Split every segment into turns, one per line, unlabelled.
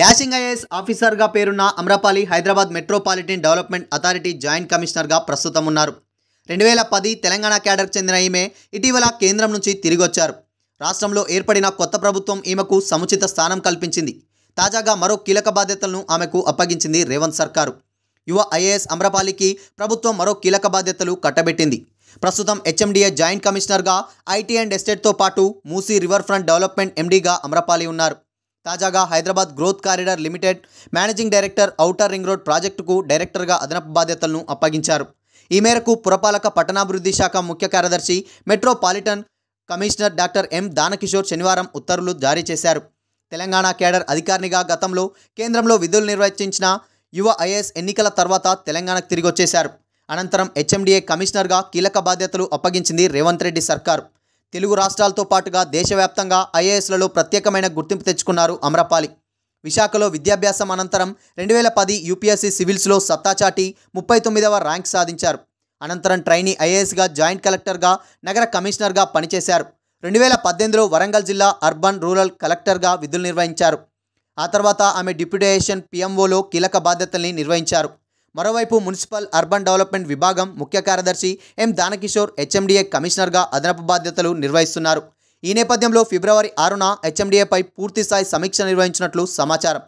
dashing IAS ఆఫీసర్గా పేరున్న Amrapali Hyderabad metropolitan development authority joint కమిషనర్గా ప్రస్తుతం ఉన్నారు రెండు వేల పది తెలంగాణ క్యాడర్కు చెందిన ఈమె ఇటీవల కేంద్రం నుంచి తిరిగొచ్చారు రాష్ట్రంలో ఏర్పడిన కొత్త ప్రభుత్వం ఈమెకు సముచిత స్థానం కల్పించింది తాజాగా మరో కీలక బాధ్యతలను ఆమెకు అప్పగించింది రేవంత్ సర్కారు యువ ఐఏఎస్ అమ్రపాలికి ప్రభుత్వం మరో కీలక బాధ్యతలు కట్టబెట్టింది ప్రస్తుతం హెచ్ఎండిఏ జాయింట్ కమిషనర్గా ఐటీ అండ్ ఎస్టేట్తో పాటు మూసీ రివర్ ఫ్రంట్ డెవలప్మెంట్ ఎండీగా అమ్రపాలి ఉన్నారు తాజాగా Hyderabad growth corridor limited managing director outer ring road ప్రాజెక్టుకు డైరెక్టర్గా అదనపు బాధ్యతలను అప్పగించారు ఈ మేరకు పురపాలక పట్టణాభివృద్ధి శాఖ ముఖ్య కార్యదర్శి metropolitan commissioner doctor M Danakishore శనివారం ఉత్తర్వులు జారీ చేశారు తెలంగాణ కేడర్ అధికారినిగా గతంలో కేంద్రంలో విధులు నిర్వహించిన యువ ఐఏఎస్ ఎన్నికల తర్వాత తెలంగాణకు తిరిగి వచ్చేశారు అనంతరం హెచ్ఎండిఏ కమిషనర్గా కీలక బాధ్యతలు అప్పగించింది రేవంత్ రెడ్డి సర్కారు తెలుగు రాష్ట్రాలతో పాటుగా దేశవ్యాప్తంగా ఐఏఎస్లలో ప్రత్యేకమైన గుర్తింపు తెచ్చుకున్నారు అమరపాలి విశాఖలో విద్యాభ్యాసం అనంతరం రెండు వేల పది యూపీఎస్సీ సివిల్స్లో సత్తాచాటి ముప్పై తొమ్మిదవ ర్యాంక్ సాధించారు అనంతరం ట్రైనీ ఐఏఎస్గా జాయింట్ కలెక్టర్గా నగర కమిషనర్గా పనిచేశారు రెండు వేల పద్దెనిమిదిలో వరంగల్ జిల్లా అర్బన్ రూరల్ కలెక్టర్గా విధులు నిర్వహించారు ఆ తర్వాత ఆమె డిప్యూటేషన్ పిఎంఓలో కీలక బాధ్యతల్ని నిర్వహించారు మరోవైపు మున్సిపల్ అర్బన్ డెవలప్మెంట్ విభాగం ముఖ్య కార్యదర్శి ఎం దానకిషోర్ హెచ్ఎండిఏ కమిషనర్గా అదనపు బాధ్యతలు నిర్వహిస్తున్నారు ఈ నేపథ్యంలో ఫిబ్రవరి ఆరున హెచ్ఎండిఏపై పూర్తిస్థాయి సమీక్ష నిర్వహించినట్లు సమాచారం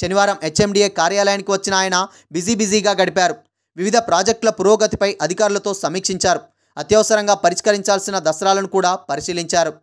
శనివారం హెచ్ఎండిఏ కార్యాలయానికి వచ్చిన ఆయన బిజీ బిజీగా గడిపారు వివిధ ప్రాజెక్టుల పురోగతిపై అధికారులతో సమీక్షించారు అత్యవసరంగా పరిష్కరించాల్సిన దసరాలను కూడా పరిశీలించారు